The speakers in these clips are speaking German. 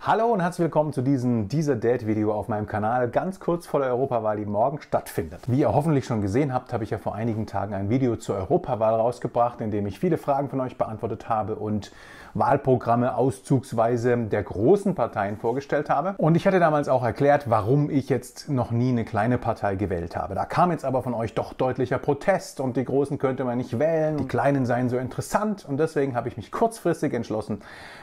Hallo und herzlich willkommen zu diesem dieser Date Video auf meinem Kanal, ganz kurz vor der Europawahl, die morgen stattfindet. Wie ihr hoffentlich schon gesehen habt, habe ich ja vor einigen Tagen ein Video zur Europawahl rausgebracht, in dem ich viele Fragen von euch beantwortet habe und Wahlprogramme auszugsweise der großen Parteien vorgestellt habe. Und ich hatte damals auch erklärt, warum ich jetzt noch nie eine kleine Partei gewählt habe. Da kam jetzt aber von euch doch deutlicher Protest und die Großen könnte man nicht wählen, die Kleinen seien so interessant und deswegen habe ich mich kurzfristig entschlossen,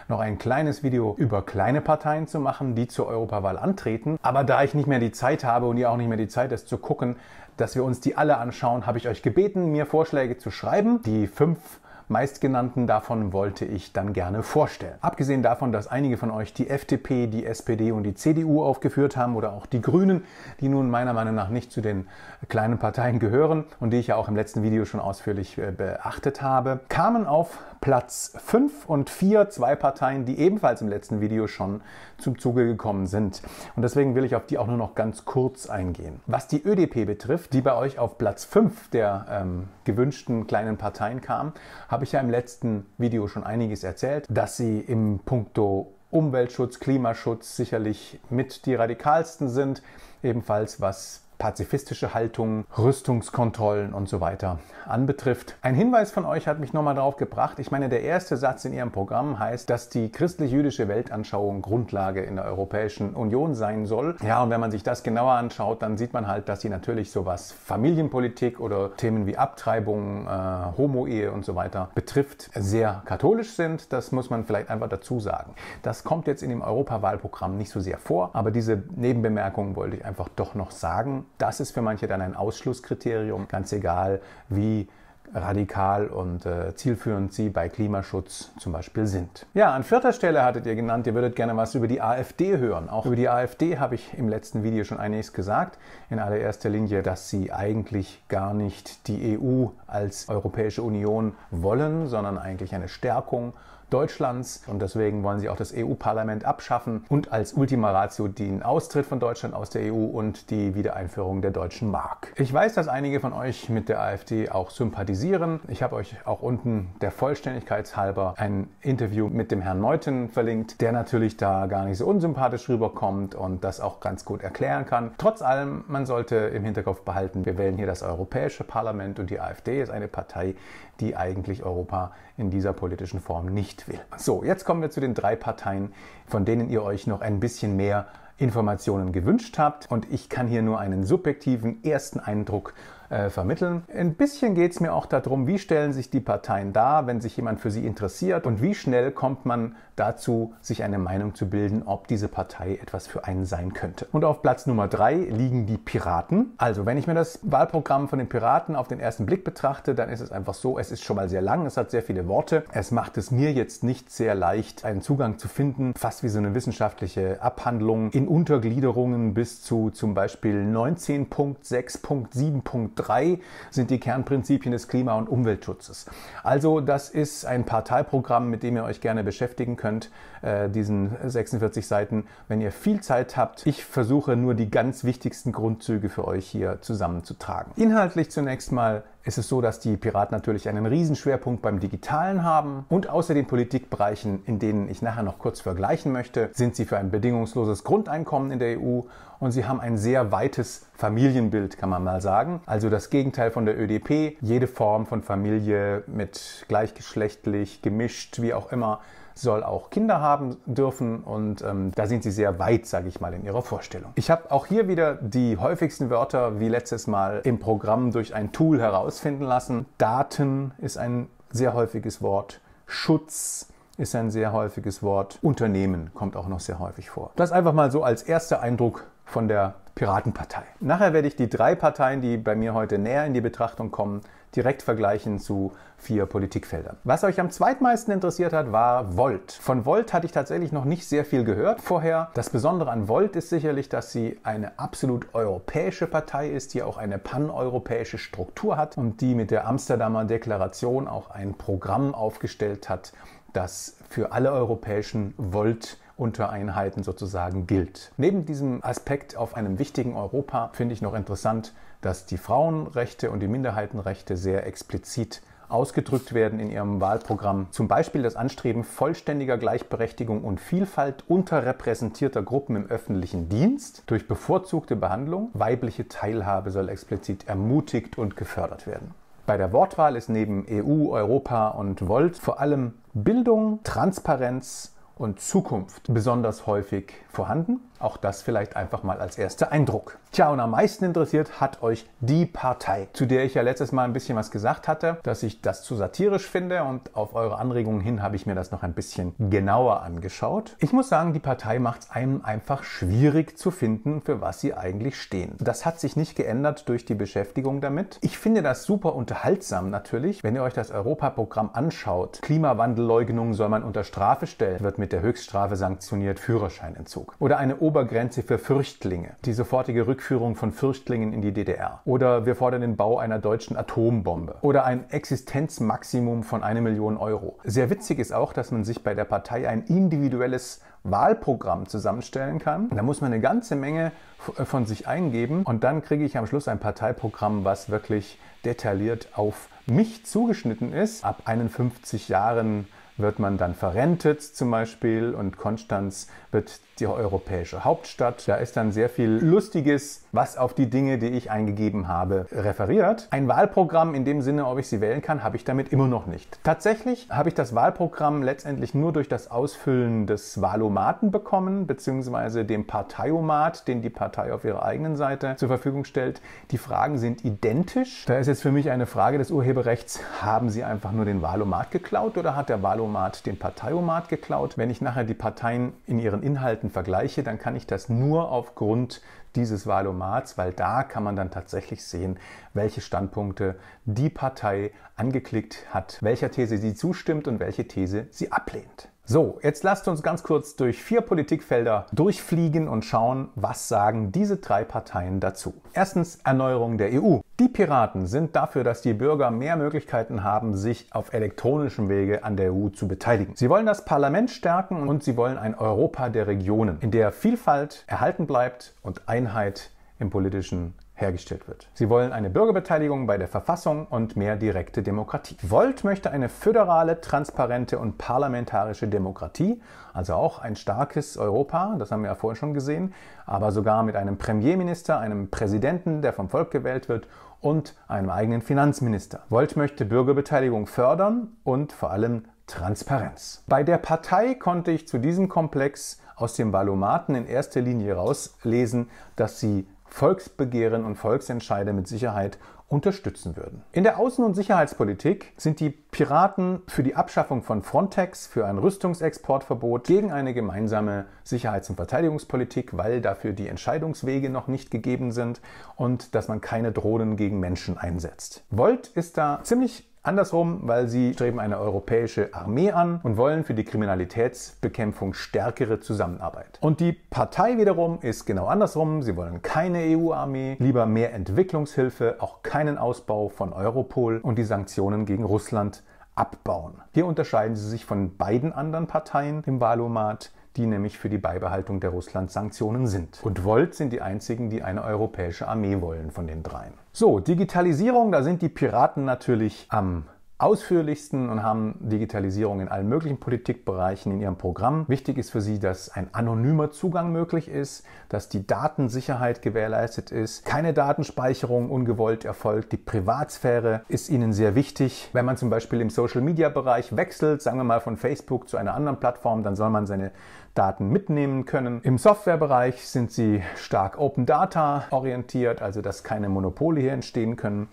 noch ein kleines Video über kleine Parteien zu machen, die zur Europawahl antreten. Aber da ich nicht mehr die Zeit habe und ihr auch nicht mehr die Zeit ist zu gucken, dass wir uns die alle anschauen, habe ich euch gebeten, mir Vorschläge zu schreiben. Die fünf meistgenannten davon wollte ich dann gerne vorstellen. Abgesehen davon, dass einige von euch die FDP, die SPD und die CDU aufgeführt haben oder auch die Grünen, die nun meiner Meinung nach nicht zu den kleinen Parteien gehören und die ich ja auch im letzten Video schon ausführlich äh, beachtet habe, kamen auf Platz 5 und 4 zwei Parteien, die ebenfalls im letzten Video schon zum Zuge gekommen sind. Und deswegen will ich auf die auch nur noch ganz kurz eingehen. Was die ÖDP betrifft, die bei euch auf Platz 5 der ähm, gewünschten kleinen Parteien kam, habe ich ja im letzten Video schon einiges erzählt, dass sie im Punkto Umweltschutz, Klimaschutz sicherlich mit die radikalsten sind, ebenfalls was pazifistische Haltung, Rüstungskontrollen und so weiter anbetrifft. Ein Hinweis von euch hat mich nochmal drauf gebracht. Ich meine, der erste Satz in ihrem Programm heißt, dass die christlich-jüdische Weltanschauung Grundlage in der Europäischen Union sein soll. Ja, und wenn man sich das genauer anschaut, dann sieht man halt, dass sie natürlich sowas Familienpolitik oder Themen wie Abtreibung, äh, Homo-Ehe und so weiter betrifft, sehr katholisch sind. Das muss man vielleicht einfach dazu sagen. Das kommt jetzt in dem Europawahlprogramm nicht so sehr vor, aber diese Nebenbemerkungen wollte ich einfach doch noch sagen. Das ist für manche dann ein Ausschlusskriterium, ganz egal, wie radikal und äh, zielführend sie bei Klimaschutz zum Beispiel sind. Ja, an vierter Stelle hattet ihr genannt, ihr würdet gerne was über die AfD hören. Auch über die AfD habe ich im letzten Video schon einiges gesagt. In allererster Linie, dass sie eigentlich gar nicht die EU als Europäische Union wollen, sondern eigentlich eine Stärkung Deutschlands und deswegen wollen sie auch das EU-Parlament abschaffen und als Ultima Ratio den Austritt von Deutschland aus der EU und die Wiedereinführung der deutschen Mark. Ich weiß, dass einige von euch mit der AfD auch sympathisieren. Ich habe euch auch unten der Vollständigkeit halber ein Interview mit dem Herrn Neuten verlinkt, der natürlich da gar nicht so unsympathisch rüberkommt und das auch ganz gut erklären kann. Trotz allem, man sollte im Hinterkopf behalten, wir wählen hier das Europäische Parlament und die AfD ist eine Partei, die eigentlich Europa in dieser politischen Form nicht will. So, jetzt kommen wir zu den drei Parteien, von denen ihr euch noch ein bisschen mehr Informationen gewünscht habt. Und ich kann hier nur einen subjektiven ersten Eindruck äh, vermitteln. Ein bisschen geht es mir auch darum, wie stellen sich die Parteien dar, wenn sich jemand für sie interessiert und wie schnell kommt man dazu, sich eine Meinung zu bilden, ob diese Partei etwas für einen sein könnte. Und auf Platz Nummer drei liegen die Piraten. Also wenn ich mir das Wahlprogramm von den Piraten auf den ersten Blick betrachte, dann ist es einfach so, es ist schon mal sehr lang, es hat sehr viele Worte. Es macht es mir jetzt nicht sehr leicht, einen Zugang zu finden, fast wie so eine wissenschaftliche Abhandlung in Untergliederungen bis zu zum Beispiel 19.6.7.3 drei sind die Kernprinzipien des Klima- und Umweltschutzes. Also das ist ein Parteiprogramm, mit dem ihr euch gerne beschäftigen könnt, äh, diesen 46 Seiten, wenn ihr viel Zeit habt. Ich versuche nur die ganz wichtigsten Grundzüge für euch hier zusammenzutragen. Inhaltlich zunächst mal ist es so, dass die Piraten natürlich einen Riesenschwerpunkt beim Digitalen haben und außer den Politikbereichen, in denen ich nachher noch kurz vergleichen möchte, sind sie für ein bedingungsloses Grundeinkommen in der EU und sie haben ein sehr weites Familienbild, kann man mal sagen. Also das Gegenteil von der ÖDP, jede Form von Familie mit gleichgeschlechtlich, gemischt, wie auch immer soll auch Kinder haben dürfen und ähm, da sind sie sehr weit, sage ich mal, in ihrer Vorstellung. Ich habe auch hier wieder die häufigsten Wörter wie letztes Mal im Programm durch ein Tool heraus herausfinden lassen. Daten ist ein sehr häufiges Wort. Schutz ist ein sehr häufiges Wort. Unternehmen kommt auch noch sehr häufig vor. Das einfach mal so als erster Eindruck von der Piratenpartei. Nachher werde ich die drei Parteien, die bei mir heute näher in die Betrachtung kommen, direkt vergleichen zu vier Politikfeldern. Was euch am zweitmeisten interessiert hat, war Volt. Von Volt hatte ich tatsächlich noch nicht sehr viel gehört vorher. Das Besondere an Volt ist sicherlich, dass sie eine absolut europäische Partei ist, die auch eine paneuropäische Struktur hat und die mit der Amsterdamer Deklaration auch ein Programm aufgestellt hat, das für alle europäischen Volt Untereinheiten sozusagen gilt. Neben diesem Aspekt auf einem wichtigen Europa finde ich noch interessant, dass die Frauenrechte und die Minderheitenrechte sehr explizit ausgedrückt werden in ihrem Wahlprogramm. Zum Beispiel das Anstreben vollständiger Gleichberechtigung und Vielfalt unterrepräsentierter Gruppen im öffentlichen Dienst durch bevorzugte Behandlung. Weibliche Teilhabe soll explizit ermutigt und gefördert werden. Bei der Wortwahl ist neben EU, Europa und Volt vor allem Bildung, Transparenz, und Zukunft besonders häufig vorhanden. Auch das vielleicht einfach mal als erster Eindruck. Tja, und am meisten interessiert hat euch die Partei, zu der ich ja letztes Mal ein bisschen was gesagt hatte, dass ich das zu satirisch finde und auf eure Anregungen hin habe ich mir das noch ein bisschen genauer angeschaut. Ich muss sagen, die Partei macht es einem einfach schwierig zu finden, für was sie eigentlich stehen. Das hat sich nicht geändert durch die Beschäftigung damit. Ich finde das super unterhaltsam natürlich, wenn ihr euch das Europaprogramm anschaut. Klimawandelleugnung soll man unter Strafe stellen, wird mit der Höchststrafe sanktioniert Führerscheinentzug. Oder eine Obergrenze für Fürchtlinge, die sofortige Rückführung von Fürchtlingen in die DDR. Oder wir fordern den Bau einer deutschen Atombombe. Oder ein Existenzmaximum von 1 Million Euro. Sehr witzig ist auch, dass man sich bei der Partei ein individuelles Wahlprogramm zusammenstellen kann. Da muss man eine ganze Menge äh, von sich eingeben und dann kriege ich am Schluss ein Parteiprogramm, was wirklich detailliert auf mich zugeschnitten ist. Ab 51 Jahren wird man dann verrentet zum Beispiel und Konstanz wird die europäische Hauptstadt. Da ist dann sehr viel Lustiges, was auf die Dinge, die ich eingegeben habe, referiert. Ein Wahlprogramm in dem Sinne, ob ich sie wählen kann, habe ich damit immer noch nicht. Tatsächlich habe ich das Wahlprogramm letztendlich nur durch das Ausfüllen des Wahlomaten bekommen, beziehungsweise dem Parteiomat, den die Partei auf ihrer eigenen Seite zur Verfügung stellt. Die Fragen sind identisch. Da ist jetzt für mich eine Frage des Urheberrechts, haben sie einfach nur den Wahlomat geklaut oder hat der Wahlomat den Parteiomat geklaut? Wenn ich nachher die Parteien in ihren Inhalten vergleiche, dann kann ich das nur aufgrund dieses Wahlomats, weil da kann man dann tatsächlich sehen, welche Standpunkte die Partei angeklickt hat, welcher These sie zustimmt und welche These sie ablehnt. So, jetzt lasst uns ganz kurz durch vier Politikfelder durchfliegen und schauen, was sagen diese drei Parteien dazu. Erstens Erneuerung der EU. Die Piraten sind dafür, dass die Bürger mehr Möglichkeiten haben, sich auf elektronischem Wege an der EU zu beteiligen. Sie wollen das Parlament stärken und sie wollen ein Europa der Regionen, in der Vielfalt erhalten bleibt und ein Einheit im politischen hergestellt wird. Sie wollen eine Bürgerbeteiligung bei der Verfassung und mehr direkte Demokratie. Volt möchte eine föderale, transparente und parlamentarische Demokratie, also auch ein starkes Europa, das haben wir ja vorher schon gesehen, aber sogar mit einem Premierminister, einem Präsidenten, der vom Volk gewählt wird und einem eigenen Finanzminister. Volt möchte Bürgerbeteiligung fördern und vor allem Transparenz. Bei der Partei konnte ich zu diesem Komplex aus dem Valomaten in erster Linie rauslesen, dass sie Volksbegehren und Volksentscheide mit Sicherheit unterstützen würden. In der Außen- und Sicherheitspolitik sind die Piraten für die Abschaffung von Frontex, für ein Rüstungsexportverbot, gegen eine gemeinsame Sicherheits- und Verteidigungspolitik, weil dafür die Entscheidungswege noch nicht gegeben sind und dass man keine Drohnen gegen Menschen einsetzt. Volt ist da ziemlich Andersrum, weil sie streben eine europäische Armee an und wollen für die Kriminalitätsbekämpfung stärkere Zusammenarbeit. Und die Partei wiederum ist genau andersrum. Sie wollen keine EU-Armee, lieber mehr Entwicklungshilfe, auch keinen Ausbau von Europol und die Sanktionen gegen Russland abbauen. Hier unterscheiden sie sich von beiden anderen Parteien im Wahlomat die nämlich für die Beibehaltung der Russland-Sanktionen sind. Und Volt sind die einzigen, die eine europäische Armee wollen von den dreien. So, Digitalisierung, da sind die Piraten natürlich am ausführlichsten und haben Digitalisierung in allen möglichen Politikbereichen in ihrem Programm. Wichtig ist für sie, dass ein anonymer Zugang möglich ist, dass die Datensicherheit gewährleistet ist, keine Datenspeicherung ungewollt erfolgt, die Privatsphäre ist ihnen sehr wichtig. Wenn man zum Beispiel im Social-Media-Bereich wechselt, sagen wir mal von Facebook zu einer anderen Plattform, dann soll man seine Daten mitnehmen können. Im Softwarebereich sind sie stark Open Data orientiert, also dass keine Monopole hier entstehen können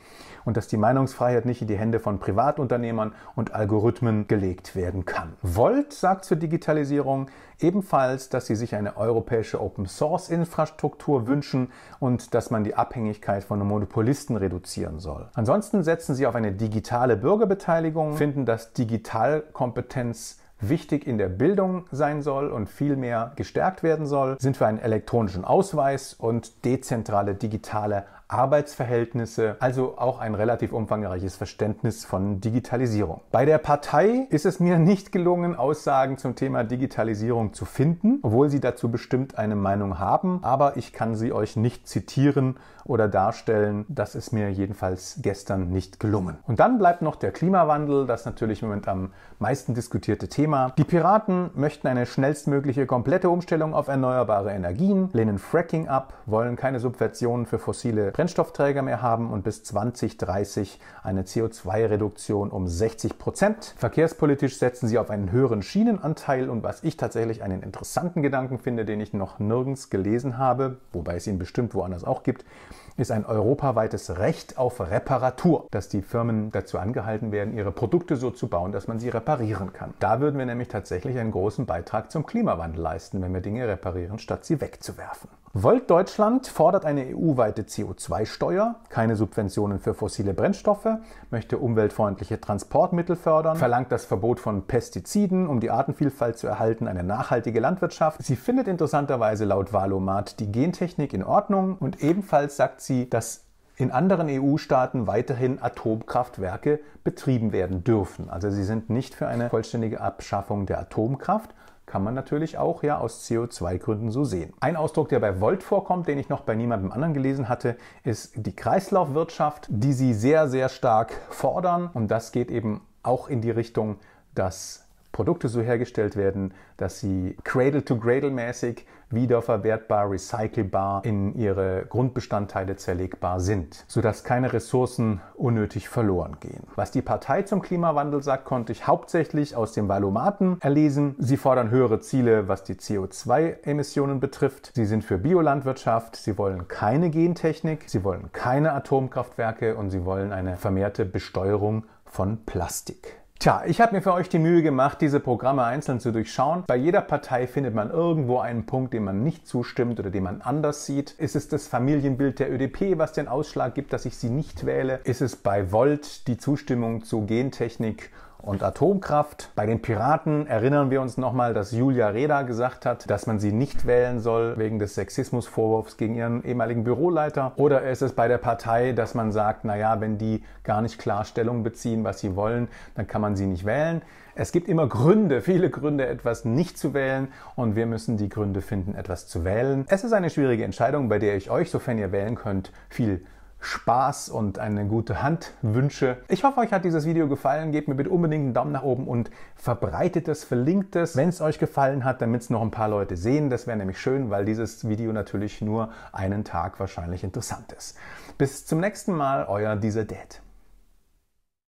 und dass die Meinungsfreiheit nicht in die Hände von Privatunternehmern und Algorithmen gelegt werden kann. Volt sagt zur Digitalisierung ebenfalls, dass sie sich eine europäische Open Source Infrastruktur wünschen und dass man die Abhängigkeit von Monopolisten reduzieren soll. Ansonsten setzen sie auf eine digitale Bürgerbeteiligung, finden, dass Digitalkompetenz wichtig in der Bildung sein soll und viel mehr gestärkt werden soll, sind für einen elektronischen Ausweis und dezentrale digitale Arbeitsverhältnisse, also auch ein relativ umfangreiches Verständnis von Digitalisierung. Bei der Partei ist es mir nicht gelungen, Aussagen zum Thema Digitalisierung zu finden, obwohl sie dazu bestimmt eine Meinung haben, aber ich kann sie euch nicht zitieren oder darstellen. Das ist mir jedenfalls gestern nicht gelungen. Und dann bleibt noch der Klimawandel, das natürlich im Moment am meisten diskutierte Thema. Die Piraten möchten eine schnellstmögliche komplette Umstellung auf erneuerbare Energien, lehnen Fracking ab, wollen keine Subventionen für fossile Brennstoffe Brennstoffträger mehr haben und bis 2030 eine CO2-Reduktion um 60 Prozent. Verkehrspolitisch setzen sie auf einen höheren Schienenanteil und was ich tatsächlich einen interessanten Gedanken finde, den ich noch nirgends gelesen habe, wobei es ihn bestimmt woanders auch gibt, ist ein europaweites Recht auf Reparatur, dass die Firmen dazu angehalten werden, ihre Produkte so zu bauen, dass man sie reparieren kann. Da würden wir nämlich tatsächlich einen großen Beitrag zum Klimawandel leisten, wenn wir Dinge reparieren, statt sie wegzuwerfen. Volt Deutschland fordert eine EU-weite CO2-Steuer, keine Subventionen für fossile Brennstoffe, möchte umweltfreundliche Transportmittel fördern, verlangt das Verbot von Pestiziden, um die Artenvielfalt zu erhalten, eine nachhaltige Landwirtschaft. Sie findet interessanterweise laut Valomat die Gentechnik in Ordnung und ebenfalls sagt sie, dass in anderen EU-Staaten weiterhin Atomkraftwerke betrieben werden dürfen. Also sie sind nicht für eine vollständige Abschaffung der Atomkraft, kann man natürlich auch ja aus CO2-Gründen so sehen. Ein Ausdruck, der bei Volt vorkommt, den ich noch bei niemandem anderen gelesen hatte, ist die Kreislaufwirtschaft, die sie sehr, sehr stark fordern. Und das geht eben auch in die Richtung, dass Produkte so hergestellt werden, dass sie Cradle-to-Cradle-mäßig wiederverwertbar, recycelbar in ihre Grundbestandteile zerlegbar sind, sodass keine Ressourcen unnötig verloren gehen. Was die Partei zum Klimawandel sagt, konnte ich hauptsächlich aus dem Valomaten erlesen. Sie fordern höhere Ziele, was die CO2-Emissionen betrifft. Sie sind für Biolandwirtschaft, sie wollen keine Gentechnik, sie wollen keine Atomkraftwerke und sie wollen eine vermehrte Besteuerung von Plastik. Tja, ich habe mir für euch die Mühe gemacht, diese Programme einzeln zu durchschauen. Bei jeder Partei findet man irgendwo einen Punkt, dem man nicht zustimmt oder den man anders sieht. Ist es das Familienbild der ÖDP, was den Ausschlag gibt, dass ich sie nicht wähle? Ist es bei Volt die Zustimmung zur Gentechnik? und Atomkraft. Bei den Piraten erinnern wir uns nochmal, dass Julia Reda gesagt hat, dass man sie nicht wählen soll wegen des Sexismusvorwurfs gegen ihren ehemaligen Büroleiter. Oder ist es bei der Partei, dass man sagt, naja, wenn die gar nicht klar Stellung beziehen, was sie wollen, dann kann man sie nicht wählen. Es gibt immer Gründe, viele Gründe, etwas nicht zu wählen und wir müssen die Gründe finden, etwas zu wählen. Es ist eine schwierige Entscheidung, bei der ich euch, sofern ihr wählen könnt, viel Spaß und eine gute Hand wünsche. Ich hoffe, euch hat dieses Video gefallen. Gebt mir bitte unbedingt einen Daumen nach oben und verbreitet es, verlinkt es, wenn es euch gefallen hat, damit es noch ein paar Leute sehen. Das wäre nämlich schön, weil dieses Video natürlich nur einen Tag wahrscheinlich interessant ist. Bis zum nächsten Mal, euer dieser Dad.